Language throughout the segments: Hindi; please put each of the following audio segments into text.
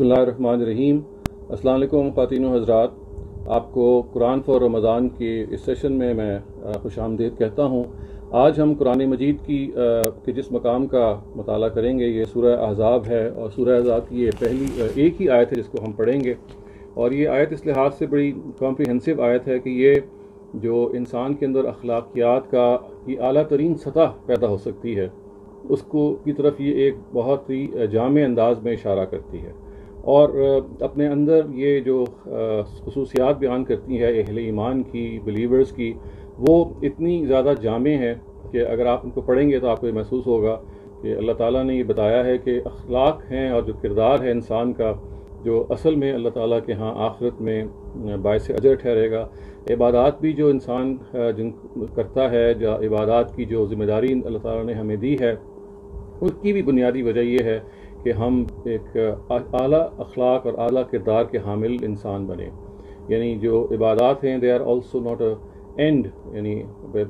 बसमीम अल्लाम खातिन हजरात आपको कुरान फॉर रमज़ान के इस सेशन में मैं खुश आमदेद कहता हूँ आज हम कुरान मजीद की के जिस मकाम का मताल करेंगे ये सूर्य अहज़ाब है और सूर्य अहज़ाब की ये पहली एक ही आयत है जिसको हम पढ़ेंगे और ये आयत इस लिहाज से बड़ी कॉम्प्रिहेंसिव आयत है कि ये जो इंसान के अंदर अखलाकियात का ये अली तरीन सतह पैदा हो सकती है उसको की तरफ ये एक बहुत ही जाम अंदाज में इशारा करती है और अपने अंदर ये जो खसूसियात बयान करती है अहल ईमान की बिलीवर्स की वो इतनी ज़्यादा जामे हैं कि अगर आप उनको पढ़ेंगे तो आपको महसूस होगा कि अल्लाह ताला ने ये बताया है कि अखलाक हैं और जो किरदार है इंसान का जो असल में अल्लाह ताला के यहाँ आखिरत में बायस अजर ठहरेगा इबादत भी जो इंसान जिन करता है जो इबादत की जो ज़िम्मेदारी अल्लाह ताला ने हमें दी है उसकी भी बुनियादी वजह यह है कि हम एक आला अखलाक और आला किरदार के हामिल इंसान बने यानी जो इबादत हैं they are also not a end यानी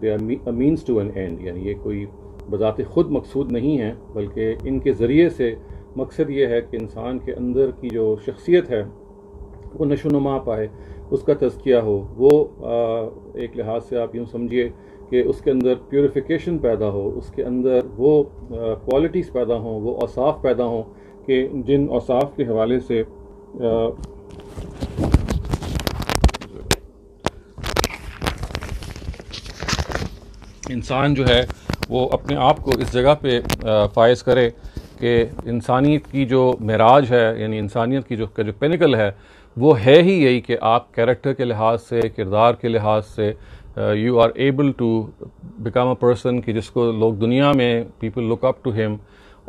they are means to an end यानी ये कोई बजात खुद मकसूद नहीं है बल्कि इनके ज़रिए से मकसद ये है कि इंसान के अंदर की जो शख्सियत है वो नशो नुमा पाए उसका तजकिया हो वो आ, एक लिहाज से आप यूँ समझिए कि उसके अंदर प्योरीफिकेशन पैदा हो उसके अंदर वो क्वालिटीज़ पैदा हों वो असाफ़ पैदा हों कि जिन असाफ़ के हवाले से इंसान जो है वो अपने आप को इस जगह पे फायज करे कि इंसानियत की जो मराज है यानी इंसानियत की जो का जो पेनिकल है वो है ही यही कि आप कैरेक्टर के लिहाज से किरदार के लिहाज से you are able to become a person कि जिसको लोग दुनिया में people look up to him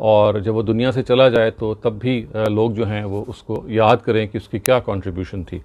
और जब वो दुनिया से चला जाए तो तब भी uh, लोग जो हैं वो उसको याद करें कि उसकी क्या कंट्रीब्यूशन थी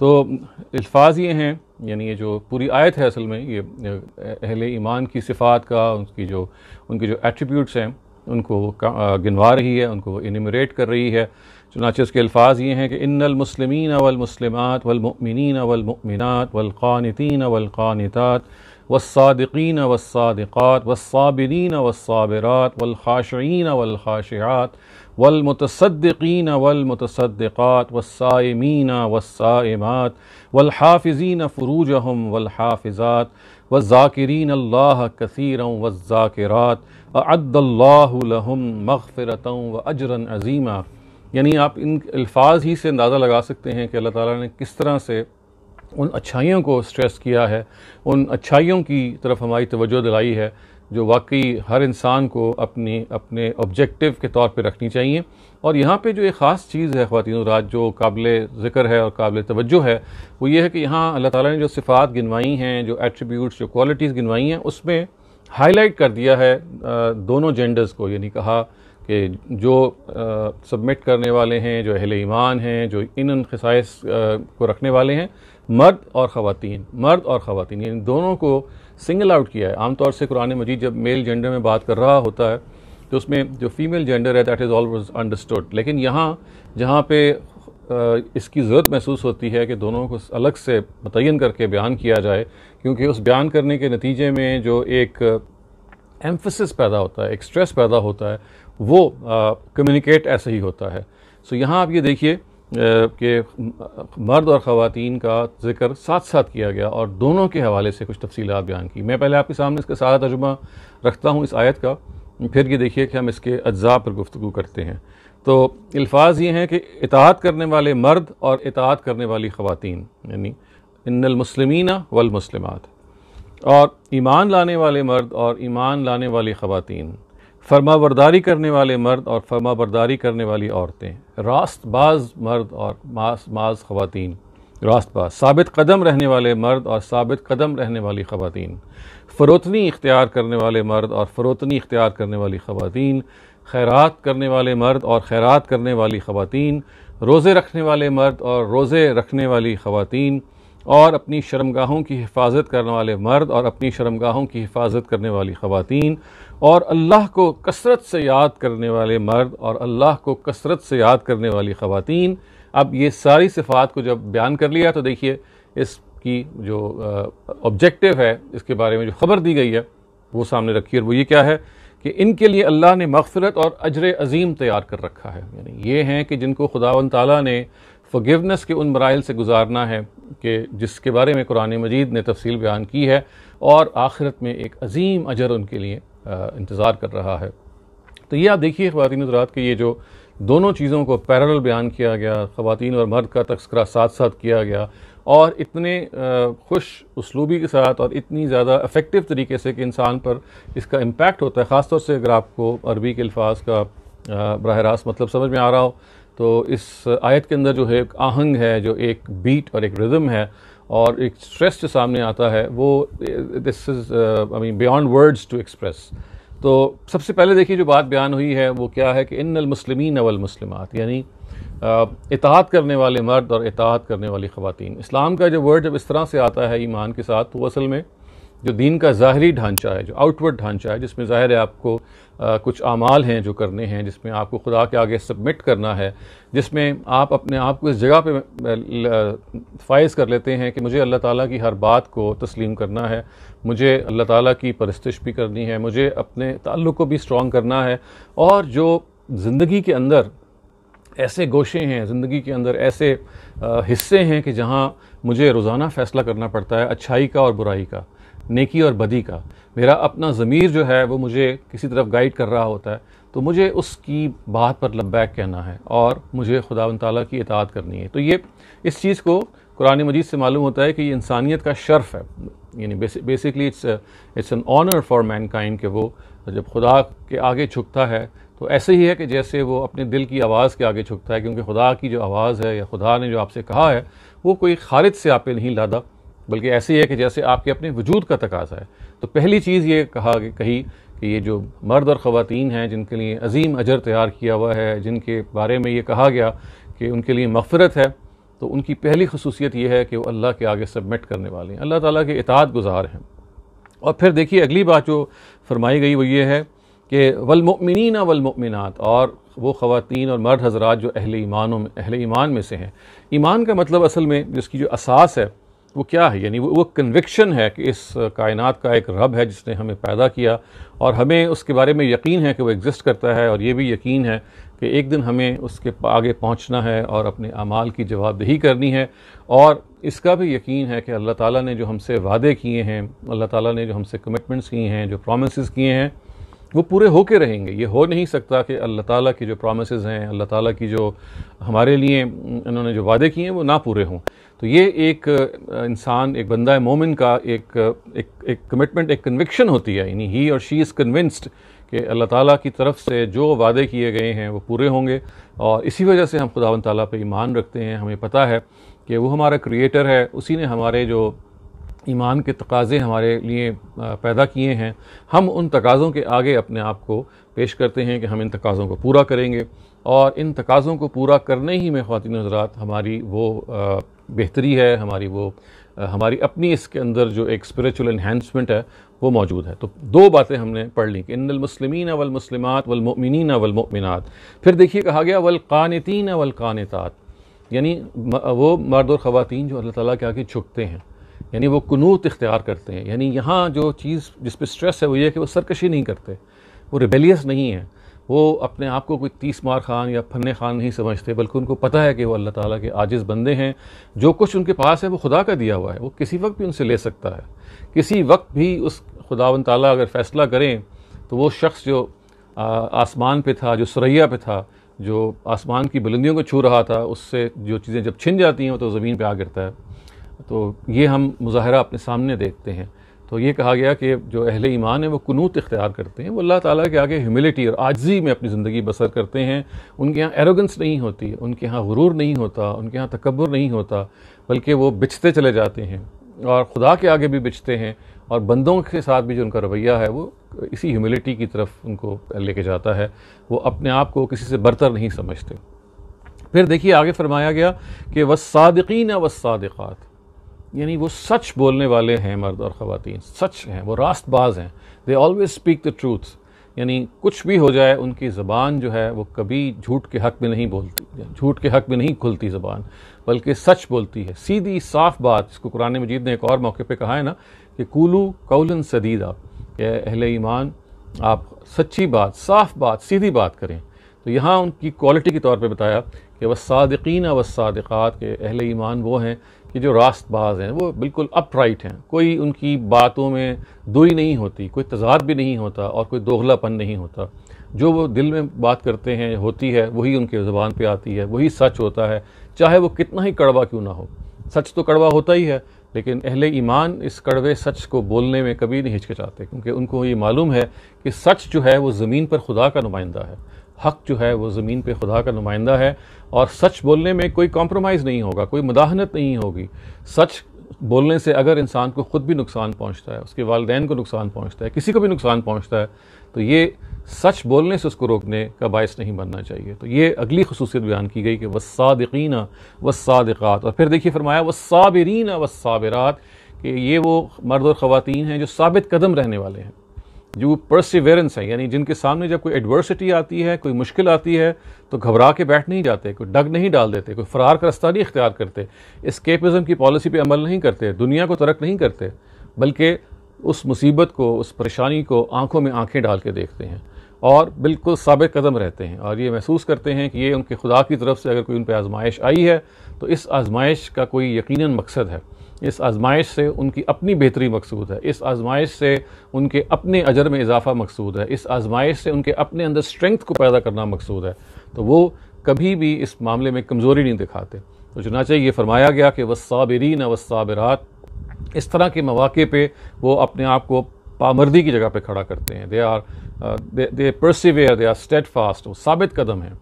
तो um, अल्फाज ये हैं यानी ये जो पूरी आयत है असल में ये uh, अहल ईमान की सिफात का उनकी जो उनके जो एट्रीब्यूट्स हैं उनको uh, गिनवा रही है उनको इनमरेट कर रही है اس کے الفاظ یہ ہیں کہ ان المسلمين والمسلمات والمؤمنين والمؤمنات والقانتين والقانتات والصادقين والصادقات والصابرين والصابرات والخاشعين والخاشعات والمتصدقين والمتصدقات والصائمين والصائمات والحافظين فروجهم والحافظات والذاكرين الله كثيرا والذاكرات أعد الله لهم مغفرة وأجرا عظيما यानी आप इन अल्फाज ही से अंदाज़ा लगा सकते हैं कि अल्लाह ताला ने किस तरह से उन अच्छाइयों को स्ट्रेस किया है उन अच्छाइयों की तरफ हमारी तवज्जो दिलाई है जो वाकई हर इंसान को अपनी अपने ऑब्जेक्टिव के तौर पर रखनी चाहिए और यहाँ पर जो एक ख़ास चीज़ है ख़वान रात जो काबिल ज़िक्र है और काबिल तवज्जो है वो ये है कि यहाँ अल्लाह ताला ने जो सिफ़ात गिनवाई हैं जो एट्रीब्यूट्स जो क्वालिटीज़ गिनवाई हैं उसमें हाईलाइट कर दिया है दोनों जेंडर्स को यानी कहा कि जो सबमिट करने वाले हैं जो अहल ईमान हैं जो इन खसाइस को रखने वाले हैं मर्द और ख़वान मर्द और ख़वान इन दोनों को सिंगल आउट किया है आमतौर से कुरान मजीद जब मेल जेंडर में बात कर रहा होता है तो उसमें जो फीमेल जेंडर है दैट इज़ ऑलवेज अंडरस्टूड लेकिन यहाँ जहाँ पे इसकी ज़रूरत महसूस होती है कि दोनों को अलग से मुतन करके बयान किया जाए क्योंकि उस बयान करने के नतीजे में जो एक एम्फसिस पैदा होता है एक स्ट्रेस पैदा होता है वो कम्युनिकेट ऐसे ही होता है सो यहाँ आप ये देखिए कि मर्द और ख़वान का जिक्र साथ साथ किया गया और दोनों के हवाले से कुछ तफसीत बयान की मैं पहले आपके सामने इसका सारा तजुमा रखता हूँ इस आयत का फिर ये देखिए कि हम इसके अज्जा पर गुफ्तु करते हैं तो अल्फाज ये हैं कि इतात करने वाले मर्द और इतात करने वाली ख़वान यानी इनमसलमिना वलमसलमत और ईमान लाने वाले मर्द और ईमान लाने वाली ख़वान फर्मा बरदारी करने वाले मर्द और फर्मा बरदारी करने वाली औरतें रास्त बाज मर्द और मास माज खवतिन रास्त बाज साबित कदम रहने वाले मर्द और साबित कदम रहने वाली खवतिन फ़रोतनी इख्तियार करने वाले मर्द और फ़रोतनी इख्तियार करने वाली खवतिन खैरात करने वाले मर्द और खैरात करने वाली खवतिन रोज़े रखने वाले मर्द और रोज़े रखने वाली खवतिन और अपनी शर्मगाहों की हिफाजत करने वाले मर्द और अपनी शर्मगाहों की हिफाजत करने वाली खवतिन और अल्लाह को कसरत से याद करने वाले मर्द और अल्लाह को कसरत से याद करने वाली ख़वातीन अब ये सारी सिफात को जब बयान कर लिया तो देखिए इसकी जो ऑब्जेक्टिव है इसके बारे में जो ख़बर दी गई है वो सामने रखी और वो ये क्या है कि इनके लिए अल्लाह ने मगफरत और अजर अजीम तैयार कर रखा है यानी ये हैं कि जिनको खुदावन तला ने फगिवनेस के उन मराइल से गुजारना है कि जिसके बारे में कुरान मजीद ने तफसील बयान की है और आखिरत में एक अजीम अजर उनके लिए इंतज़ार कर रहा है तो ये आप देखिए खुवान हजरात के ये जो दोनों चीज़ों को पैरल बयान किया गया खुवान और मर्द का तस्करा साथ साथ किया गया और इतने खुश उसलूबी के साथ और इतनी ज़्यादा अफेक्टिव तरीके से कि इंसान पर इसका इम्पेक्ट होता है ख़ासतौर से अगर आपको अरबी के अल्फाज का बरह रास्त मतलब समझ में आ रहा हो तो इस आयत के अंदर जो है एक आहंग है जो एक बीट और एक रिदम है और एक स्ट्रेस जो सामने आता है वो this is I mean beyond words to express तो सबसे पहले देखिए जो बात बयान हुई है वो क्या है कि इन अलमसलमिन अवलमसलमत यानी uh, इतहात करने वाले मर्द और इतात करने वाली ख़वातीन इस्लाम का जो वर्ड जब इस तरह से आता है ईमान के साथ तो असल में जो दीन का ज़ाहरी ढांचा है जो आउटवर्ड ढांचा है जिसमें ज़ाहिर है आपको आ, कुछ आमाल हैं जो करने हैं जिसमें आपको खुदा के आगे सबमिट करना है जिसमें आप अपने आप को इस जगह पे फायज़ कर लेते हैं कि मुझे अल्लाह ताला की हर बात को तस्लीम करना है मुझे अल्लाह ताला की परस्तिश भी करनी है मुझे अपने ताल्लुक़ को भी स्ट्रॉन्ग करना है और जो ज़िंदगी के अंदर ऐसे गोशे हैं ज़िंदगी के अंदर ऐसे हिस्से हैं कि जहाँ मुझे रोज़ाना फ़ैसला करना पड़ता है अच्छाई का और बुराई का नेकी और बदी का मेरा अपना ज़मीर जो है वो मुझे किसी तरफ गाइड कर रहा होता है तो मुझे उसकी बात पर लब्बैक कहना है और मुझे खुदा ताली की इतात करनी है तो ये इस चीज़ को कुरान मजीद से मालूम होता है कि ये इंसानियत का शर्फ है यानी basically it's it's an honour for kind के वो जब खुदा के आगे झुकता है तो ऐसे ही है कि जैसे वो अपने दिल की आवाज़ के आगे झुकता है क्योंकि खुदा की जो आवाज़ है या खुदा ने जो आपसे कहा है वो कोई खारिज से आप नहीं लादा बल्कि ऐसी है कि जैसे आपके अपने वजूद का तकाजा है तो पहली चीज़ ये कहा कही कि ये जो मर्द और ख़वान हैं जिनके लिए अजीम अजर तैयार किया हुआ है जिनके बारे में ये कहा गया कि उनके लिए मफ़रत है तो उनकी पहली खसूसियत यह है कि वो अल्लाह के आगे सबमिट करने वाले हैं अल्लाह ताला के इतात गुजार हैं और फिर देखिए अगली बात जो फरमाई गई वो ये है कि वलमिन वलमिनत और वो ख़वान और मर्द हजरात जो अहल ईमानों में अहल ईमान में से हैं ईमान का मतलब असल में जिसकी जो असास है वो क्या है यानी वो वो कन्विक्शन है कि इस कायनात का एक रब है जिसने हमें पैदा किया और हमें उसके बारे में यकीन है कि वो एग्ज़िस्ट करता है और ये भी यकीन है कि एक दिन हमें उसके आगे पहुंचना है और अपने अमाल की जवाबदेही करनी है और इसका भी यकीन है कि अल्लाह ताला ने जो हमसे वादे किए हैं अल्लाह ताला ने जो हमसे कमिटमेंट्स किए हैं जो प्रामिस किए हैं वो पूरे होके रहेंगे ये हो नहीं सकता कि अल्लाह ताला की जो प्रोमिस हैं अल्लाह ताला की जो हमारे लिए उन्होंने जो वादे किए हैं वो ना पूरे हों तो ये एक इंसान एक बंदा मोमिन का एक एक एक कमिटमेंट एक कन्विक्शन होती है यानी ही और शी इज़ कन्विंस्ड कि अल्लाह ताला की तरफ से जो वादे किए गए हैं वो पूरे होंगे और इसी वजह से हम खुदा ताला पे ईमान रखते हैं हमें पता है कि वो हमारा क्रिएटर है उसी ने हमारे जो ईमान के तकाज़े हमारे लिए पैदा किए हैं हम उन तकाज़ों के आगे अपने आप को पेश करते हैं कि हम इन तकाज़ों को पूरा करेंगे और इन तकाज़ों को पूरा करने ही में ख़वान हज़रात हमारी वो बेहतरी है हमारी वो हमारी अपनी इसके अंदर जो एक स्पिरिचुअल इन्हेंसमेंट है वो मौजूद है तो दो बातें हमने पढ़ ली कि इन मुसलिमीन अवल मुसलिमात वल मोमिन अवल मोमिनत फिर देखिए कहा गया वल कानतीन अवल कानतात यानी वो मर्द और ख़वान जो अल्लाह ताला के आगे झुकते हैं यानी वो कनूत इख्तियार करते हैं यानी यहाँ जो चीज़ जिस पर स्ट्रेस है वो ये कि वो सरकशी नहीं करते वो रिबेलियस नहीं है वो अपने आप को कोई तीस मार खान या फन्ने खान नहीं समझते बल्कि उनको पता है कि वो अल्लाह ताला के आजिज़ बंदे हैं जो कुछ उनके पास है वो खुदा का दिया हुआ है वो किसी वक्त भी उनसे ले सकता है किसी वक्त भी उस खुदावन ताला अगर फ़ैसला करें तो वो शख्स जो आसमान पे था जो सरैया पे था जो आसमान की बुलंदियों को छू रहा था उससे जो चीज़ें जब छिन जाती हैं तो ज़मीन पर आ गिरता है तो ये हम मुजाहरा अपने सामने देखते हैं तो ये कहा गया कि जो अहले ईमान है वो कनूत इख्तियार करते हैं वो अल्लाह ताला के आगे ह्यूमिलिटी और आजी में अपनी ज़िंदगी बसर करते हैं उनके यहाँ एरोगेंस नहीं होती उनके यहाँ गुरूर नहीं होता उनके यहाँ तकबर नहीं होता बल्कि वो बिछते चले जाते हैं और खुदा के आगे भी बिछते हैं और बंदों के साथ भी जो उनका रवैया है वो इसी ह्यूमिलिटी की तरफ उनको लेके जाता है वो अपने आप को किसी से बरतर नहीं समझते फिर देखिए आगे फरमाया गया कि वसादकिन वसादक़ात यानी वो सच बोलने वाले हैं मर्द और ख़वातीन सच हैं वो रास्त बाज़ हैं they always speak the truth यानी कुछ भी हो जाए उनकी ज़बान जो है वो कभी झूठ के हक़ में नहीं बोलती झूठ के हक़ में नहीं खुलती ज़बान बल्कि सच बोलती है सीधी साफ बात इसको कुरान मजीद ने एक और मौके पर कहा है ना कि कूलू कौलन सदीदा अहल ईमान आप सच्ची बात साफ बात सीधी बात करें तो यहाँ उनकी क्वालिटी के तौर पर बताया कि वह सादकिन व सदक़ात के अहल ईमान वो हैं कि जो रास्त बाज हैं वो बिल्कुल अपराइट हैं कोई उनकी बातों में दुई नहीं होती कोई तजाद भी नहीं होता और कोई दोगलापन नहीं होता जो वो दिल में बात करते हैं होती है वही उनके ज़बान पे आती है वही सच होता है चाहे वो कितना ही कड़वा क्यों ना हो सच तो कड़वा होता ही है लेकिन अहले ईमान इस कड़वे सच को बोलने में कभी नहीं हिचकिचाते क्योंकि उनको ये मालूम है कि सच जो है वो ज़मीन पर खुदा का नुमाइंदा है हक जो है वो ज़मीन पर खुदा का नुमाइंदा है और सच बोलने में कोई कॉम्प्रोमाइज़ नहीं होगा कोई मदाहनत नहीं होगी सच बोलने से अगर इंसान को ख़ुद भी नुकसान पहुंचता है उसके वालदेन को नुकसान पहुंचता है किसी को भी नुकसान पहुंचता है तो ये सच बोलने से उसको रोकने का बायस नहीं बनना चाहिए तो ये अगली खसूसियत बयान की गई कि व वसादक़ात और फिर देखिए फरमाया व वसाबरात कि ये वो मर्द और ख़वान हैं जो साबित कदम रहने वाले हैं जो परसिवेरेंस है यानी जिनके सामने जब कोई एडवर्सिटी आती है कोई मुश्किल आती है तो घबरा के बैठ नहीं जाते कोई डग नहीं डाल देते कोई फरार का रास्ता नहीं इख्तियार करते इस्केपिज्म की पॉलिसी पे अमल नहीं करते दुनिया को तरक नहीं करते बल्कि उस मुसीबत को उस परेशानी को आंखों में आंखें डाल के देखते हैं और बिल्कुल सबक कदम रहते हैं और ये महसूस करते हैं कि ये उनके खुदा की तरफ से अगर कोई उन पर आजमाइश आई है तो इस आजमाइश का कोई यकीन मकसद है इस आजमाइश से उनकी अपनी बेहतरी मकसूद है इस आजमाइश से उनके अपने अजर में इजाफा मकसूद है इस आजमाइश से उनके अपने अंदर स्ट्रेंथ को पैदा करना मकसूद है तो वो कभी भी इस मामले में कमज़ोरी नहीं दिखाते तो चुनाचे ये फरमाया गया कि वसाबरीन वसाबरात इस तरह के मौाक़े पर वो अपने आप को पामर्दी की जगह पर खड़ा करते हैं they are they persevere they are steadfast वो साबित कदम है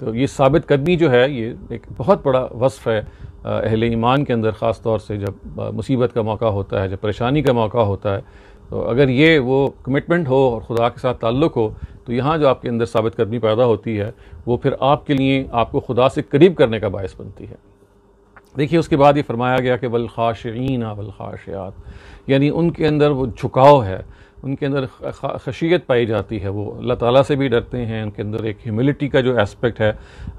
तो ये साबित कदमी जो है ये एक बहुत बड़ा वसफ़ है अहल ईमान के अंदर ख़ास तौर से जब मुसीबत का मौका होता है जब परेशानी का मौका होता है तो अगर ये वो कमिटमेंट हो और खुदा के साथ ताल्लुक़ हो तो यहाँ जो आपके अंदर साबित कदमी पैदा होती है वो फिर आपके लिए आपको खुदा से करीब करने का बायस बनती है देखिए उसके बाद ये फरमाया गया कि वलखाशीन वलखाशियात यानी उनके अंदर वो झुकाव है उनके अंदर खशियत पाई जाती है वो अल्लाह ताला से भी डरते हैं उनके अंदर एक ह्यूमिलिटी का जो एस्पेक्ट है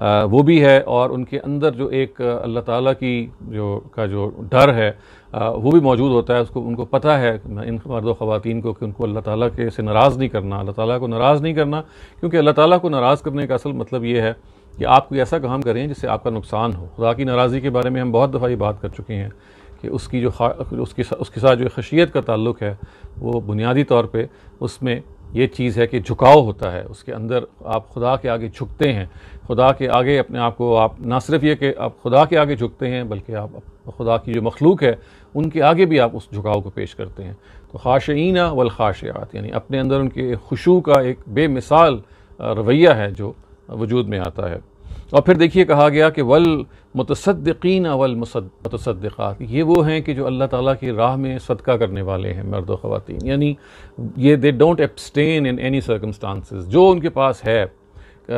आ, वो भी है और उनके अंदर जो एक अल्लाह ताला की जो का जो डर है आ, वो भी मौजूद होता है उसको उनको पता है इन मर्द ख़वान को कि उनको अल्लाह ताला के से नाराज़ नहीं करना अल्लाह ताला को नाराज़ नहीं करना क्योंकि अल्लाह ताला को नाराज़ करने का असल मतलब ये है कि आप कोई ऐसा काम करें जिससे आपका नुकसान हो खुदा की नाराज़गी के बारे में हम बहुत दफ़ा ये बात कर चुके हैं कि उसकी जो उसकी उसके साथ जो खशियत का ताल्लुक है वो बुनियादी तौर पे उसमें ये चीज़ है कि झुकाव होता है उसके अंदर आप खुदा के आगे झुकते हैं खुदा के आगे अपने आप को आप ना सिर्फ ये कि आप खुदा के आगे झुकते हैं बल्कि आप खुदा की जो मखलूक है उनके आगे भी आप उस झुकाव को पेश करते हैं तो ख़्वाशीना वल यानी अपने अंदर उनके खुशू का एक बेमिसाल रवैया है जो वजूद में आता है और फिर देखिए कहा गया कि वल मुतसदीन अवल मुतसदात ये वो हैं कि जो अल्लाह ताला की राह में सदका करने वाले हैं मर्द ख़वान यानी ये they don't abstain in any circumstances जो उनके पास है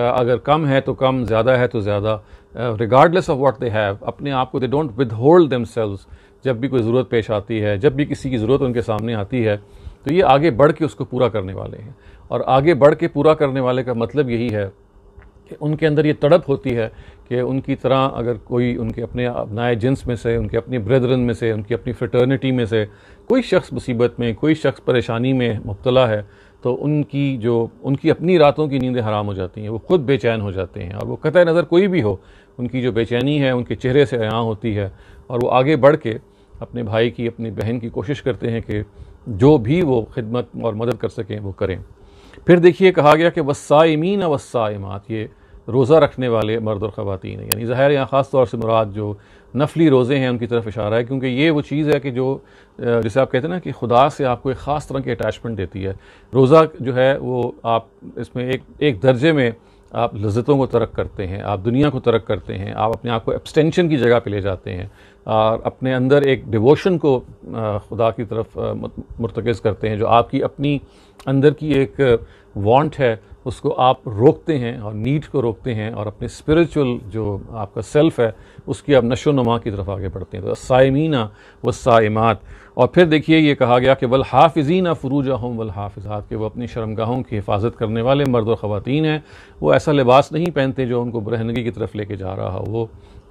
अगर कम है तो कम ज़्यादा है तो ज़्यादा regardless of what they have अपने आप को दे डोंट विद होल्ड दम जब भी कोई ज़रूरत पेश आती है जब भी किसी की ज़रूरत उनके सामने आती है तो ये आगे बढ़ के उसको पूरा करने वाले हैं और आगे बढ़ के पूरा करने वाले का मतलब यही है उनके अंदर ये तड़प होती है कि उनकी तरह अगर कोई उनके अपने अपनाए जिन्स में से उनके अपने ब्रदरन में से उनकी अपनी फ्रटर्निटी में से कोई शख्स मुसीबत में कोई शख्स परेशानी में मुबतला है तो उनकी जो उनकी अपनी रातों की नींदें हराम हो जाती हैं वो खुद बेचैन हो जाते हैं और वो कतः नज़र कोई भी हो उनकी जो बेचैनी है उनके चेहरे से यहाँ होती है और वो आगे बढ़ के अपने भाई की अपनी बहन की कोशिश करते हैं कि जो भी वो खिदमत और मदद कर सकें वो करें फिर देखिए कहा गया कि वसाइमीन वसाइमात ये रोज़ा रखने वाले मर्द और ख़वातीन हैं यानी ज़ाहिर यहाँ ख़ास तौर से मुराद जो नफली रोज़े हैं उनकी तरफ इशारा है क्योंकि ये वो चीज़ है कि जो जैसे आप कहते हैं ना कि खुदा से आपको एक ख़ास तरह की अटैचमेंट देती है रोज़ा जो है वो आप इसमें एक एक दर्जे में आप लज्जतों को तरक करते हैं आप दुनिया को तरक करते हैं आप अपने आप को एब्सटेंशन की जगह पर ले जाते हैं और अपने अंदर एक डिवोशन को खुदा की तरफ मुरतकज़ करते हैं जो आपकी अपनी अंदर की एक वांट है उसको आप रोकते हैं और नीड को रोकते हैं और अपने स्पिरिचुअल जो आपका सेल्फ है उसकी आप नशो नमा की तरफ आगे बढ़ते हैं तो सायमीना व साइमात और फिर देखिए ये कहा गया कि वल हाफिजीना फ़रूजा हम वल हाफिजात के वो अपनी शर्मगाहों की हिफाजत करने वाले मर्द और ख़वान हैं वो ऐसा लिबास नहीं पहनते जो उनको बरहनगी की तरफ लेके जा रहा हो वो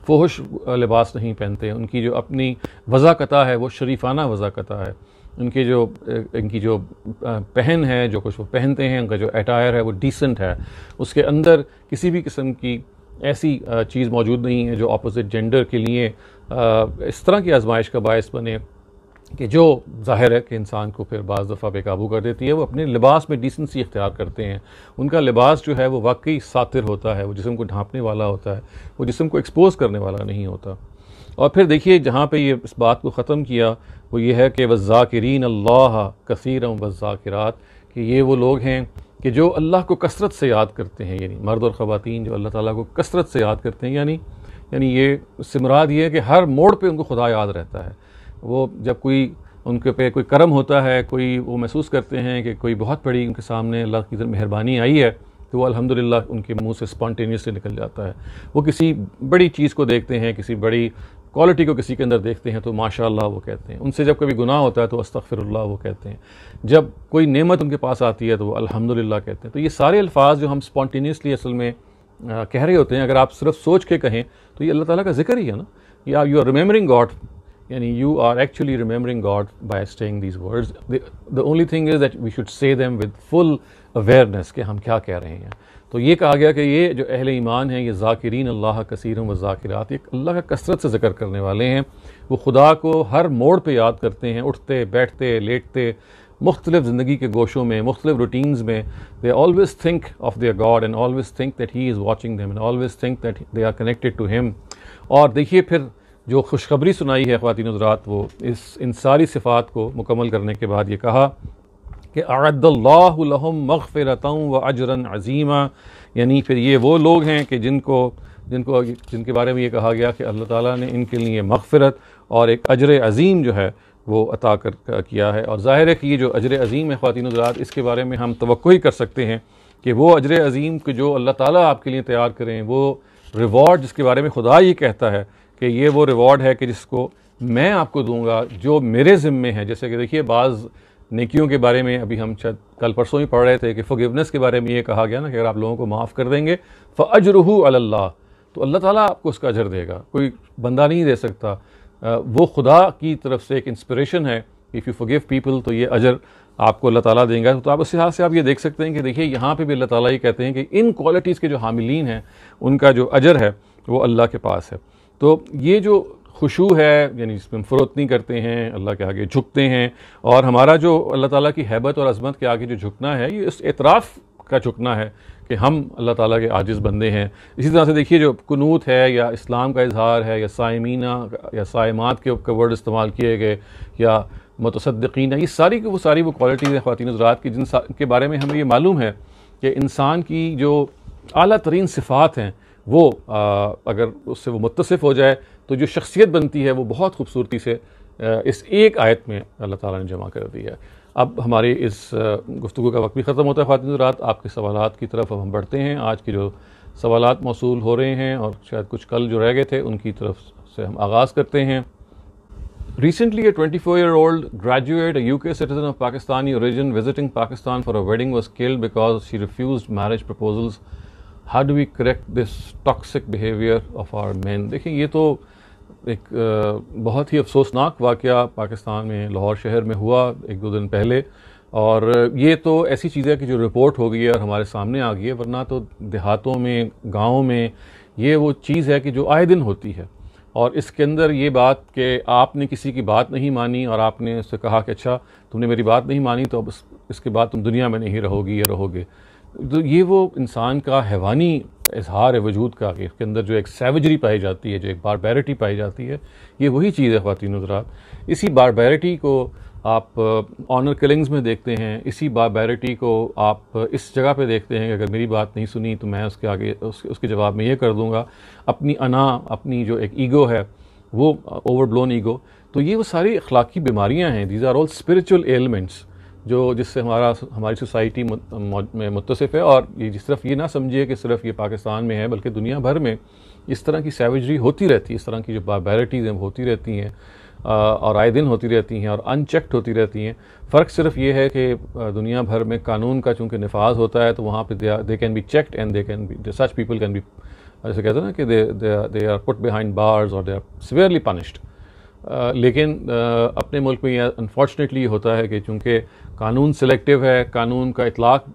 फोहश लिबास नहीं पहनते उनकी जो अपनी वज़ाकता है वो शरीफाना वज़ाकता है उनकी जो इनकी जो पहन है जो कुछ वो पहनते हैं उनका जो अटायर है वो डिसेंट है उसके अंदर किसी भी किस्म की ऐसी चीज़ मौजूद नहीं है जो अपोजिट जेंडर के लिए इस तरह की आजमाइश का बायस बने कि जो जाहिर है कि इंसान को फिर बज़ दफ़ा बेकाबू कर देती है वो अपने लिबास में डिसेंसी इख्तियार करते हैं उनका लिबास जो है वो वाकई सातिर होता है वो जिसम को ढांपने वाला होता है वो जिसम को एक्सपोज करने वाला नहीं होता और फिर देखिए जहाँ पे ये इस बात को ख़त्म किया वो ये है कि वज़ाकिरीन अल्लाह कसरम वज़ाकिरात कि ये वो लोग हैं कि जो अल्लाह को कसरत से याद करते हैं यानी मर्द और ख़वातीन जो अल्लाह ताला को कसरत से याद करते हैं यानी यानी ये उससे मुराद ये है कि हर मोड़ पे उनको खुदा याद रहता है वो जब कोई उनके पे कोई करम होता है कोई वो महसूस करते हैं कि कोई बहुत बड़ी उनके सामने अल्लाह की मेहरबानी आई है तो वो अल्हम्दुलिल्लाह उनके मुंह से स्पॉन्टेनियसली निकल जाता है वो किसी बड़ी चीज़ को देखते हैं किसी बड़ी क्वालिटी को किसी के अंदर देखते हैं तो माशाल्लाह वो कहते हैं उनसे जब कभी गुनाह होता है तो अस्तफ़िरल्ला वो कहते हैं जब कोई नेमत उनके पास आती है तो वो अल्हम्दुलिल्लाह कहते हैं तो ये सारे अल्फाज जो हम स्पॉन्टेनियसली असल में आ, कह रहे होते हैं अगर आप सिर्फ सोच के कहें तो ये अल्लाह ताला का जिक्र ही है ना ये आप यू आर रिमेम्बरिंग गॉड यानी you are actually remembering God by saying these words the only thing is that we should say them with full awareness कि हम क्या कह रहे हैं तो ये कहा गया कि ये जो अहल ईमान हैं ये ज़ाकिरीन अल्लाह कसीर व ज़ाकिरात एक अल्लाह का कसरत से ज़िक्र करने वाले हैं वो खुदा को हर मोड़ पे याद करते हैं उठते बैठते लेटते मुख्तलिफ ज़िंदगी के गोशों में मुख्तलिफ रूटीन्स में they always think of their God and always think that he is watching them and always think that they are connected to him और देखिए फिर जो खुशखबरी सुनाई है ख़वान हजरात वो इस इन सारी सिफात को मुकम्मल करने के बाद ये कहा कि अदल्लाम मगफ़रत व अजरन अजीमा यानी फिर ये वो लोग हैं कि जिनको जिनको जिनके बारे में ये कहा गया कि अल्लाह ताला ने इनके लिए मगफ़रत और एक अजर अज़ीम जो है वो अता कर किया है और ज़ाहिर है कि ये जो अजर अज़ीम है ख़वान उजरात इसके बारे में हम तो ही कर सकते हैं कि वो अजर अज़ीम के जो अल्लाह ताला आपके लिए तैयार करें वो रिवॉर्ड जिसके बारे में खुदा ये कहता है कि ये वो रिवॉर्ड है कि जिसको मैं आपको दूँगा जो मेरे ज़िम्मे है जैसे कि देखिए बाज़ नेकियों के बारे में अभी हम कल परसों ही पढ़ रहे थे कि फ़गिवनेस के बारे में ये कहा गया ना कि अगर आप लोगों को माफ़ कर देंगे फ़जरहू अल्लाह तो अल्लाह ताला आपको उसका अजर देगा कोई बंदा नहीं दे सकता वो खुदा की तरफ से एक इंस्पिरेशन है इफ़ यू फगिव पीपल तो ये अजर आपको अल्लाह ताला देंगे तो आप उस लिहाज से आप ये देख सकते हैं कि देखिए यहाँ पे भी अल्लाह ताला ये कहते हैं कि इन क्वालिटीज़ के जो हामिलीन हैं उनका जो अजर है वो अल्लाह के पास है तो ये जो खुशू है यानी जिसमें हम फ़रोत नहीं करते हैं अल्लाह के आगे झुकते हैं और हमारा जो अल्लाह ताला की हैबत और अजमत के आगे जो झुकना है ये इस एतराफ़ का झुकना है कि हम अल्लाह ताला के आजिज़ बंदे हैं इसी तरह से देखिए जो कनूत है या इस्लाम का इजहार है या सायमीना या सायमात के वर्ड इस्तेमाल किए गए या है ये सारी की वो सारी वो क्वालिटीज़ हैं खातिन हजरात की जिन के बारे में हमें ये मालूम है कि इंसान की जो अली तरीन सिफ़ात हैं वो आ, अगर उससे वो मुतसफ़ हो जाए तो जो शख्सियत बनती है वो बहुत खूबसूरती से इस एक आयत में अल्लाह ताला ने जमा कर दी है अब हमारी इस गुफ्तु का वक्त भी ख़त्म होता है खातिन रात आपके सवाल की तरफ अब हम बढ़ते हैं आज के जो सवाल मौसू हो रहे हैं और शायद कुछ कल जो रह गए थे उनकी तरफ से हम आगाज़ करते हैं Recently, a 24 year old graduate, a UK citizen of Pakistani origin, visiting Pakistan for a wedding, was killed because she refused marriage proposals. How do we correct this toxic behavior of our men? देखिए ये तो एक बहुत ही अफसोसनाक वाक़ पाकिस्तान में लाहौर शहर में हुआ एक दो दिन पहले और ये तो ऐसी चीज़ है कि जो रिपोर्ट हो गई है और हमारे सामने आ गई है वरना तो देहातों में गाँव में ये वो चीज़ है कि जो आए दिन होती है और इसके अंदर ये बात कि आपने किसी की बात नहीं मानी और आपने उससे कहा कि अच्छा तुमने मेरी बात नहीं मानी तो अब इसके बाद तुम दुनिया में नहीं रहोगी या रहोगे तो ये वो इंसान का हैवानी इजहार वजूद का कि इसके अंदर जो एक सैवजरी पाई जाती है जो एक बारबेरिटी पाई जाती है ये वही चीज़ है खातिन हजरात इसी बारबेरिटी को आप ऑनर uh, किलिंग्स में देखते हैं इसी बारबेरिटी को आप uh, इस जगह पे देखते हैं कि अगर मेरी बात नहीं सुनी तो मैं उसके आगे उसके, उसके जवाब में ये कर दूंगा अपनी अना अपनी जो एक ईगो है वो ओवरब्लोन uh, ईगो तो ये वो सारी अखलाकी बीमारियाँ हैं these are all spiritual elements जो जिससे हमारा हमारी सोसाइटी में मुतसफ़ है और ये जिस तरफ ये ना समझिए कि सिर्फ ये पाकिस्तान में है बल्कि दुनिया भर में इस तरह की सेवजरी होती रहती है इस तरह की जो बारबैरिटीज़ हैं होती रहती हैं और आए दिन होती रहती हैं और अनचेक्ड होती रहती हैं फ़र्क सिर्फ ये है कि दुनिया भर में कानून का चूँकि नफाज होता है तो वहाँ पर they can be checked and they can be such people can be जैसे कहते हैं ना कि they are put behind bars और they are severely punished uh, लेकिन आ, अपने मुल्क में यह अनफॉर्चुनेटली होता है कि चूँकि कानून सेलेक्टिव है कानून का इतलाक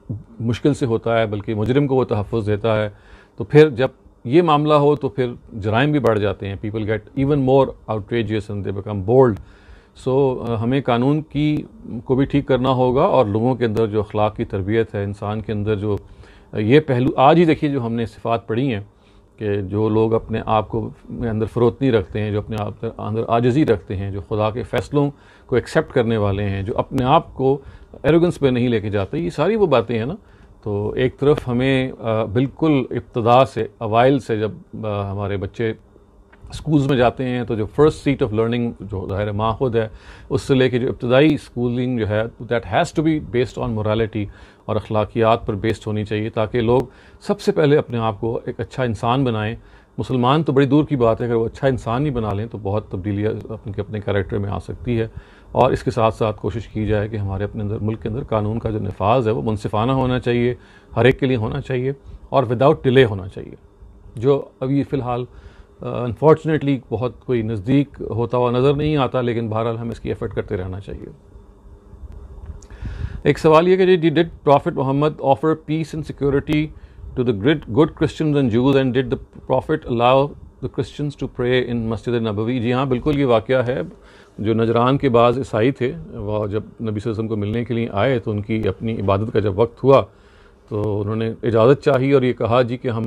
मुश्किल से होता है बल्कि मुजरम को वो तहफ़ देता है तो फिर जब ये मामला हो तो फिर जराइम भी बढ़ जाते हैं people get even more outrageous and they become bold so हमें कानून की को भी ठीक करना होगा और लोगों के अंदर जो अखलाक की तरबियत है इंसान के अंदर जो ये पहलू आज ही देखिए जो हमने सिफात पढ़ी हैं कि जो लोग अपने आप को अंदर फरोतनी रखते हैं जो अपने आप अंदर आजजी रखते हैं जो खुदा के फ़ैसलों को एक्सेप्ट करने वाले हैं जो अपने आप को एरोगेंस पे नहीं लेके जाते ये सारी वो बातें हैं ना तो एक तरफ हमें बिल्कुल इब्तदा से अवाइल से जब हमारे बच्चे स्कूल्स में जाते हैं तो जो फर्स्ट सीट ऑफ लर्निंग जो ज़ाहिर माँ खुद है उससे लेके जो इब्तदाई स्कूलिंग जो है that has to be based on morality और अखलाकियात पर बेस्ड होनी चाहिए ताकि लोग सबसे पहले अपने आप को एक अच्छा इंसान बनाएं मुसलमान तो बड़ी दूर की बात है अगर वो अच्छा इंसान ही बना लें तो बहुत तब्दीलियाँ उनके अपने कैरेक्टर में आ सकती है और इसके साथ साथ कोशिश की जाए कि हमारे अपने अंदर मुल्क के अंदर कानून का जो नफाज है वो मुनसिफाना होना चाहिए हर एक के लिए होना चाहिए और विदाउट डिले होना चाहिए जो अभी फ़िलहाल अनफॉर्चुनेटली बहुत कोई नज़दीक होता हुआ नज़र नहीं आता लेकिन बहरहाल हम इसकी एफर्ट करते रहना चाहिए एक सवाल यह कि जी did prophet Mohammad offer peace and security to the great good Christians and Jews and did the prophet allow the Christians to pray in Masjid Nabawi जी हाँ बिल्कुल ये वाक़ है जो नजरान के बाद ईसाई थे वह जब नबी वसम को मिलने के लिए आए तो उनकी अपनी इबादत का जब वक्त हुआ तो उन्होंने इजाज़त चाही और ये कहा जी कि हम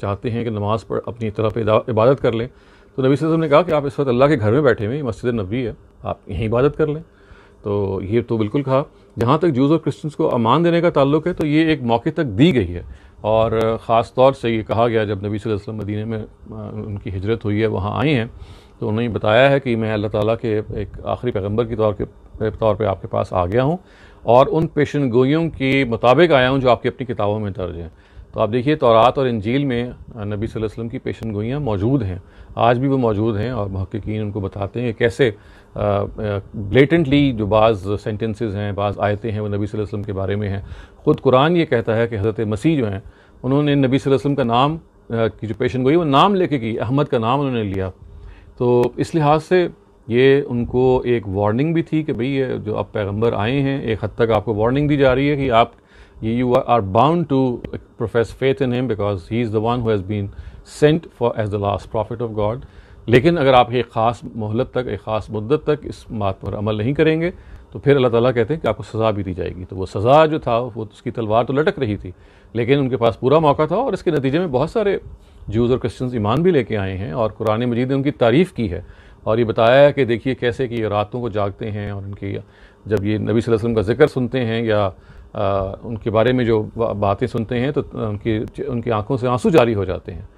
चाहते हैं कि नमाज़ पर अपनी तरफ इबादत कर लें तो नबी वसल्लम ने कहा कि आप इस वक्त अल्लाह के घर में बैठे हुए मस्जिद नबी है आप यहीं इबादत कर लें तो ये तो बिल्कुल कहा जहाँ तक जूज़ और क्रिश्चन्स को अमान देने का ताल्लुक है तो ये एक मौके तक दी गई है और ख़ास तौर से ये कहा गया जब नबी वसल्लम मदीने में उनकी हिजरत हुई है वहाँ आए हैं तो उन्होंने बताया है कि मैं अल्लाह ताला के एक आखिरी पैगंबर के तौर के तौर पर आपके पास आ गया हूँ और उन पेशन गोइयों के मुताबिक आया हूँ जो आपकी अपनी किताबों में दर्ज हैं तो आप देखिए तौरात और इंजील में नबी वसल्लम की पेशन गोइयाँ मौजूद हैं आज भी वो मौजूद हैं और महक्कीन उनको बताते हैं कि कैसे ब्लेटेंटली जो बाज़ सेंटेंसेस हैं बाज़ आयतें हैं वो नबी वसल्लम के बारे में हैं ख़ुद कुरान ये कहता है कि हज़रत मसीह जो हैं उन्होंने नबी वसल्लम का नाम की जो पेशन गोई वो नाम लेके की अहमद का नाम उन्होंने लिया तो इस लिहाज से ये उनको एक वार्निंग भी थी कि भई ये जो आप पैगंबर आए हैं एक हद तक आपको वार्निंग दी जा रही है कि आप ये you are bound to profess faith in him because he is the one who has been sent for as the last prophet of God लेकिन अगर आप एक ख़ास मोहलत तक एक ख़ास मुद्दत तक इस बात पर अमल नहीं करेंगे तो फिर अल्लाह ताला कहते हैं कि आपको सज़ा भी दी जाएगी तो वो सज़ा जो था वो उसकी तलवार तो लटक रही थी लेकिन उनके पास पूरा मौका था और इसके नतीजे में बहुत सारे जूज़ और क्रिश्चियंस ईमान भी लेके आए हैं और कुरान मजीद ने उनकी तारीफ़ की है और ये बताया कि देखिए कैसे कि ये रातों को जागते हैं और उनकी जब ये नबी वसल्लम का जिक्र सुनते हैं या आ, उनके बारे में जो बातें सुनते हैं तो उनकी उनकी आंखों से आंसू जारी हो जाते हैं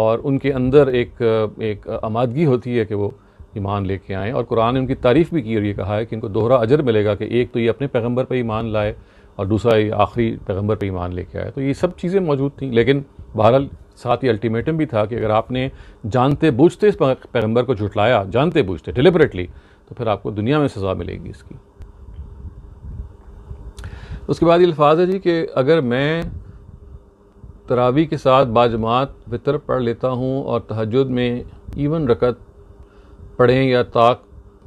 और उनके अंदर एक एक आमादगी होती है कि वो ईमान लेके आएँ और कुरान ने उनकी तारीफ़ भी की और ये कहा है कि इनको दोहरा अजर मिलेगा कि एक तो ये अपने पैगम्बर पर ईमान लाए और दूसरा ये आखिरी पैगम्बर पर ईमान लेके आया तो ये सब चीज़ें मौजूद थी लेकिन बहरहाल साथ ही अल्टीमेटम भी था कि अगर आपने जानते बूझते इस पैगम्बर को झुटलाया जानते बूझते डिलिबरेटली तो फिर आपको दुनिया में सज़ा मिलेगी इसकी उसके बाद ये अल्फाज है जी कि अगर मैं तरावी के साथ बाजमात वितर पढ़ लेता हूँ और तहजद में इवन रकत पढ़ें या ताक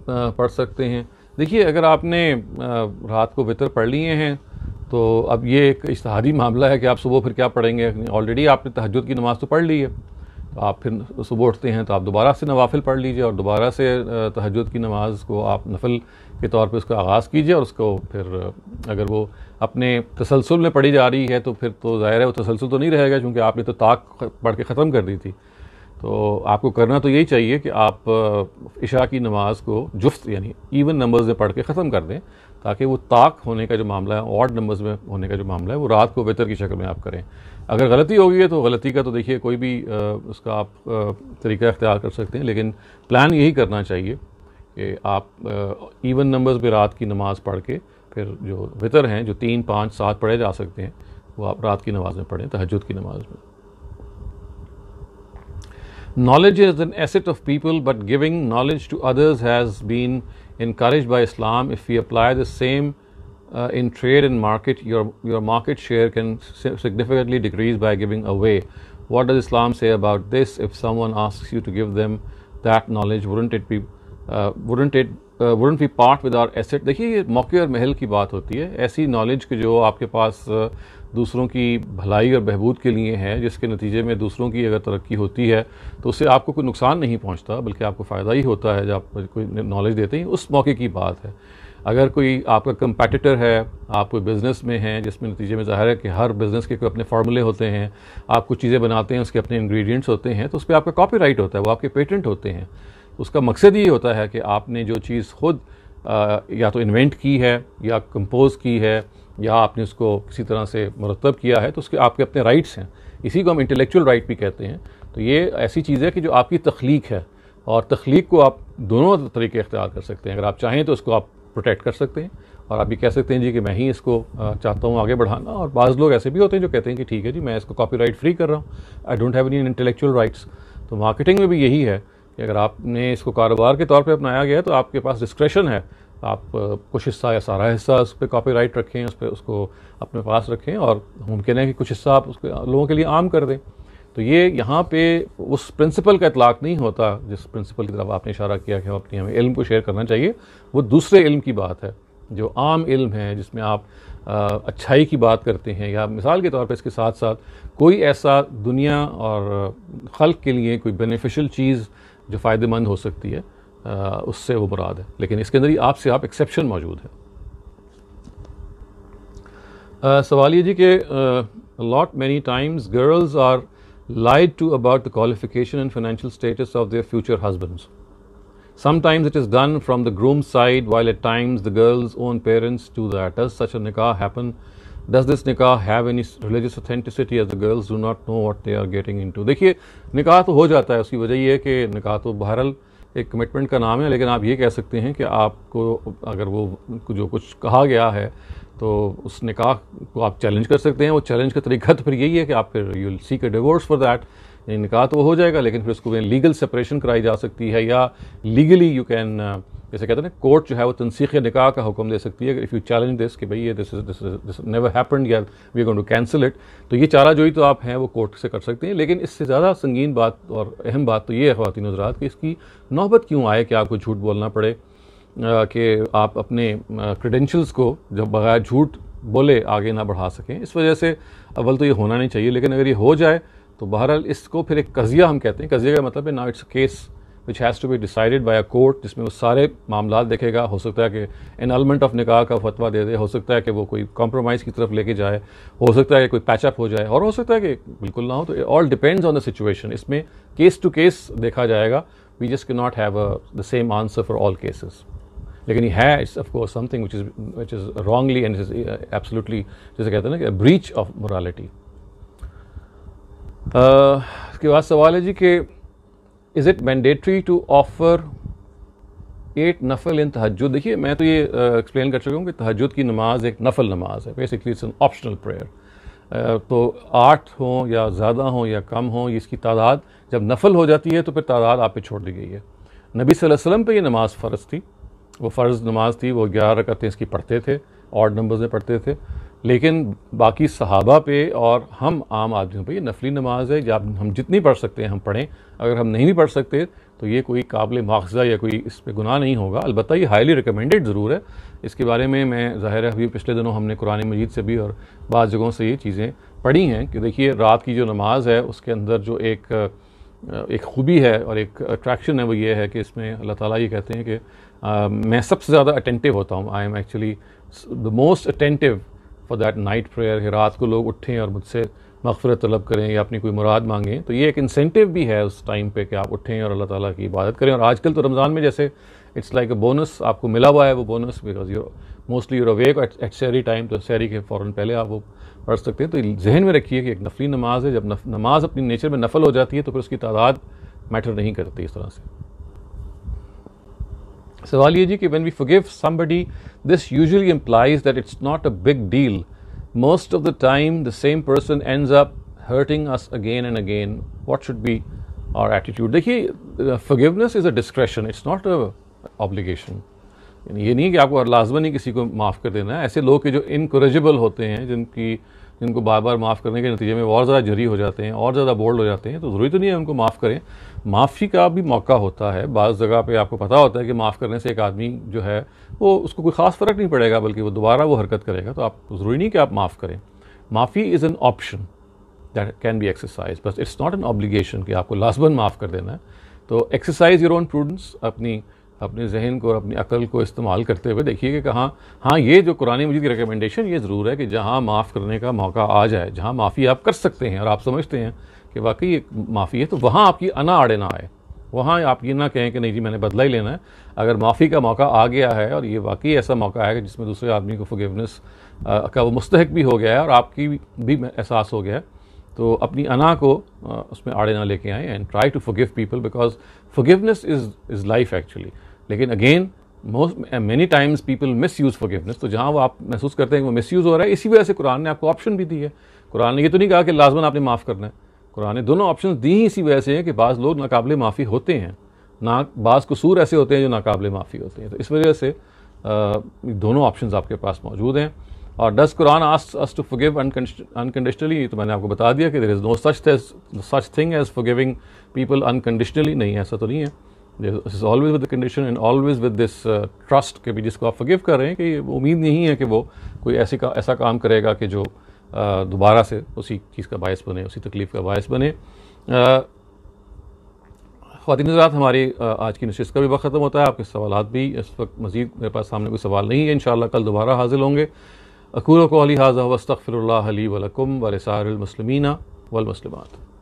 पढ़ सकते हैं देखिए अगर आपने रात को वितर पढ़ लिए हैं तो अब ये एक इश्तहारी मामला है कि आप सुबह फिर क्या पढ़ेंगे ऑलरेडी आपने तहजद की नमाज़ तो पढ़ ली है तो आप फिर सुबह उठते हैं तो आप दोबारा से नवाफिल पढ़ लीजिए और दोबारा से तहजद की नमाज को आप नफल के तौर पर उसका आगाज़ कीजिए और उसको फिर अगर वो अपने तसलसल में पढ़ी जा रही है तो फिर तो ज़ाहिर है वो तसलसल तो नहीं रहेगा क्योंकि आपने तो ताक पढ़ के ख़त्म कर दी थी तो आपको करना तो यही चाहिए कि आप इशा की नमाज़ को जुफ्त यानी इवन नंबर्स में पढ़ के ख़त्म कर दें ताकि वो ताक होने का जो मामला है ऑड नंबर्स में होने का जो मामला है वो रात को बेहतर की शक्ल में आप करें अगर गलती होगी है तो गलती का तो देखिए कोई भी आ, उसका आप आ, तरीका अख्तियार कर सकते हैं लेकिन प्लान यही करना चाहिए कि आप इवन नंबर्स पर रात की नमाज़ पढ़ के फिर जो वितर हैं जो तीन पाँच सात पढ़े जा सकते हैं वो आप रात की नमाज़ में पढ़ें तहजद की नमाज़ में knowledge is an asset of people but giving knowledge to others has been encouraged by Islam, if we apply the same uh, in trade and market, your, your market share can significantly decrease by giving away. What does Islam say about this? If someone asks you to give them that knowledge, wouldn't it be, uh, wouldn't it wouldn't we part with our asset देखिए ये मौके और महल की बात होती है ऐसी नॉलेज की जो आपके पास uh, दूसरों की भलाई और बहबूद के लिए हैं जिसके नतीजे में दूसरों की अगर तरक्की होती है तो उससे आपको कोई नुकसान नहीं पहुंचता बल्कि आपको फ़ायदा ही होता है जब आप कोई नॉलेज देते हैं उस मौके की बात है अगर कोई आपका कंपेटिटर है आप कोई बिज़नेस में हैं जिसमें नतीजे में ज़ाहिर है कि हर बिज़नेस के कोई अपने फार्मूले होते हैं आप कुछ चीज़ें बनाते हैं उसके अपने इंग्रेडिएंट्स होते हैं तो उस पर आपका कॉपीराइट होता है वो आपके पेटेंट होते हैं उसका मकसद ये होता है कि आपने जो चीज़ खुद आ, या तो इन्वेंट की है या कंपोज की है या आपने उसको किसी तरह से मरतब किया है तो उसके आपके अपने राइट्स हैं इसी को हम इंटेलेक्चुअल राइट भी कहते हैं तो ये ऐसी चीज़ है कि जो आपकी तख्लीक है और तख्लीक को आप दोनों तरीके इख्तियार कर सकते हैं अगर आप चाहें तो उसको आप प्रोटेक्ट कर सकते हैं और आप ये कह सकते हैं जी कि मैं ही इसको चाहता हूँ आगे बढ़ाना और बाज़ लोग ऐसे भी होते हैं जो कहते हैं कि ठीक है जी मैं इसको राइट फ्री कर रहा हूँ I don't have any intellectual rights तो मार्केटिंग में भी यही है कि अगर आपने इसको कारोबार के तौर पर अपनाया गया है तो आपके पास डिस्क्रेशन है आप कुछ हिस्सा या सारा हिस्सा उस पर राइट रखें उस पर उसको अपने पास रखें और मुमकिन है कि कुछ हिस्सा आप उसके लोगों के लिए आम कर दें तो ये यहाँ पे उस प्रिंसिपल का इतलाक़ नहीं होता जिस प्रिंसिपल की तरफ आपने इशारा किया कि हम अपनी हमें इल्म को शेयर करना चाहिए वो दूसरे इल्म की बात है जो आम इल्म है जिसमें आप आ, अच्छाई की बात करते हैं या मिसाल के तौर पर इसके साथ साथ कोई ऐसा दुनिया और खल के लिए कोई बेनिफिशियल चीज़ जो फ़ायदेमंद हो सकती है उससे वो मुराद है लेकिन इसके अंदर ही आपसे आप एक्सेप्शन आप मौजूद है आ, सवाल ये जी के lot many times girls are lied to about the qualification and financial status of their future husbands sometimes it is done from the groom side while at times the girls own parents too that does such nikah happen does this nikah have any religious authenticity as the girls do not know what they are getting into देखिए निकाह तो हो जाता है उसकी वजह यह है कि निकाह तो बहरल आ, एक कमिटमेंट का नाम है लेकिन आप ये कह सकते हैं कि आपको अगर वो जो कुछ कहा गया है तो उस निकाह को आप चैलेंज कर सकते हैं वो चैलेंज का तरीका तो फिर यही है कि आप फिर you seek a divorce for that nikah तो हो जाएगा लेकिन फिर उसको लीगल सेपरेशन कराई जा सकती है या लीगली यू कैन जैसे कहते हैं ना कोर्ट जो है वो तनसीख निकाह का हुक्म दे सकती है इफ़ यू चैलेंज दिस कि भाई ये this this this never happen या we going to cancel it तो ये चारा जो ही तो आप हैं वो कोर्ट से कर सकते हैं लेकिन इससे ज़्यादा संगीन बात और अहम बात तो ये है खुवा नज़रात कि इसकी नौबत क्यों आए कि आपको झूठ बोलना पड़े कि आप अपने क्रीडेंशल्स को जब बगैर झूठ बोले आगे ना बढ़ा सकें इस वजह से अव्वल तो ये होना नहीं चाहिए लेकिन अगर ये हो जाए तो बहरहाल इसको फिर एक कजिया हम कहते हैं कजिया का मतलब है ना it's case which has to be decided by a court जिसमें वो सारे मामला देखेगा हो सकता है कि इनलमेंट ऑफ निकाह का फतवा दे दे हो सकता है कि वो कोई कॉम्प्रोमाइज़ की तरफ लेके जाए हो सकता है कि कोई पैचअप हो जाए और हो सकता है कि बिल्कुल ना हो तो all depends on the situation इसमें केस टू केस देखा जाएगा we just can not have the same answer for all cases लेकिन ये है it's of course something which is which is wrongly and is absolutely जैसे कहते हैं ना कि ब्रीच ऑफ मोरालिटी इसके बाद सवाल है जी कि is it mandatory to offer at nafl in तहज देखिए मैं तो ये एक्सप्लेन uh, कर चुका हूँ कि तहजद की नमाज एक नफल नमाज है basically it's an optional prayer तो आठ हों या ज़्यादा हो या कम हो इसकी तादाद जब नफल हो जाती है तो फिर तादाद आप पे छोड़ दी गई है नबी वसल्लम पे ये नमाज फ़र्ज़ थी वो फ़र्ज़ नमाज थी वो ग्यारह रकतें इसकी पढ़ते थे और नंबर्स में पढ़ते थे लेकिन बाकी सहाबा पे और हम आम आदमियों पे ये नफली नमाज है जब हम जितनी पढ़ सकते हैं हम पढ़ें अगर हम नहीं भी पढ़ सकते तो ये कोई काबिल मुआवजा या कोई इस पर गुनाह नहीं होगा अलबत्त ये हाईली रिकमेंडेड ज़रूर है इसके बारे में मैं ज़ाहिर है अभी पिछले दिनों हमने कुरान मजीद से भी और बाद जगहों से ये चीज़ें पढ़ी हैं कि देखिए रात की जो नमाज है उसके अंदर जो एक एक खूबी है और एक अट्रैक्शन है वो ये है कि इसमें अल्लाह ताला ये कहते हैं कि आ, मैं सबसे ज़्यादा अटेंटिव होता हूँ I am actually the most attentive for that night prayer है रात को लोग उठें और मुझसे मफफरत तलब करें या अपनी कोई मुराद मांगें तो ये एक इंसेंटिव भी है उस टाइम पे कि आप उठें और अल्लाह ताला की इबादत करें और आजकल तो रमज़ान में जैसे इट्स लाइक अ बोनस आपको मिला हुआ है वो bonus because you're mostly you're awake at sehri time तो शहरी के फ़ौर पहले आप वो पढ़ सकते हैं तो जहन में रखिए कि एक नफली नमाज है जब नफ, नमाज अपनी नेचर में नफल हो जाती है तो फिर उसकी तादाद मैटर नहीं करती इस तरह से सवाल ये जी कि when we forgive somebody this usually implies that it's not a big deal most of the time the same person end up hurting us again and again what should be our attitude देखिए forgiveness is a discretion it's not a obligation ये नहीं कि आपको लाजमन ही किसी को माफ़ कर देना है ऐसे लोग के जो इनक्रेजिबल होते हैं जिनकी जिनको बार बार माफ़ करने के नतीजे में और ज़्यादा जरी हो जाते हैं और ज़्यादा बोल्ड हो जाते हैं तो ज़रूरी तो नहीं है उनको माफ़ करें माफ़ी का भी मौका होता है बाद जगह पे आपको पता होता है कि माफ़ करने से एक आदमी जो है वो उसको कोई ख़ास फ़र्क नहीं पड़ेगा बल्कि वो दोबारा वो हरकत करेगा तो आप ज़रूरी नहीं कि आप माफ़ करें माफ़ी is an option that can be exercise बस इट्स नॉट एन ऑब्लीगेशन कि आपको लाजमन माफ़ कर देना है तो एक्सरसाइज योर ओन प्रूडेंस अपनी अपने जहन को और अपनी अकल को इस्तेमाल करते हुए देखिए कि कहाँ हाँ ये जो कुरान मजीद की रिकमेंडेशन ये ज़रूर है कि जहाँ माफ़ करने का मौका आ जाए जहाँ माफ़ी आप कर सकते हैं और आप समझते हैं कि वाकई एक माफ़ी है तो वहाँ आपकी अना आड़े ना आए वहाँ आप ये ना कहें कि नहीं जी मैंने बदला ही लेना है अगर माफ़ी का मौका आ गया है और ये वाकई ऐसा मौका है कि जिसमें दूसरे आदमी को फगेवनेस का वो मुस्तक भी हो गया है और आपकी भी एहसास हो गया है तो अपनी अना को उसमें आड़े ना लेके आएँ and try to forgive people because forgiveness is is life actually लेकिन again most many times people misuse forgiveness तो जहाँ वो आप महसूस करते हैं कि वो मिस यूज़ हो रहा है इसी वजह से कुरान ने आपको ऑप्शन भी दी है कुरान ने ये तो नहीं कहा कि लाजमन आपने माफ़ करना है कुरान ने दोनों ऑप्शन दी ही इसी वजह से हैं कि बाज़ लोग नाकबले माफ़ी होते हैं ना बाज़ कसूर ऐसे होते हैं जो नाकबले माफ़ी होते हैं तो इस वजह से दोनों ऑप्शन आपके पास मौजूद हैं और does Quran asked us to forgive unconditionally तो मैंने आपको बता दिया कि there is no such such thing as forgiving people unconditionally नहीं ऐसा तो नहीं है this is always with the condition and always with this trust के भी जिसको आप फॉरगिव कर रहे हैं कि उम्मीद नहीं है कि वो कोई ऐसी का ऐसा काम करेगा कि जो uh, दोबारा से उसी चीज़ का बायस बने उसी तकलीफ़ का बायस बने uh, खातिन हजरात हमारी uh, आज की नशस्त का भी वक्त ख़त्म होता है आपके सवाल भी इस वक्त मजीद मेरे पास सामने कोई सवाल नहीं है इन कल दोबारा हाजिर होंगे अकूल को अली हाजा वस्तफ़िर वलकुम वलकम वलसारमसलमिना वलमसलमात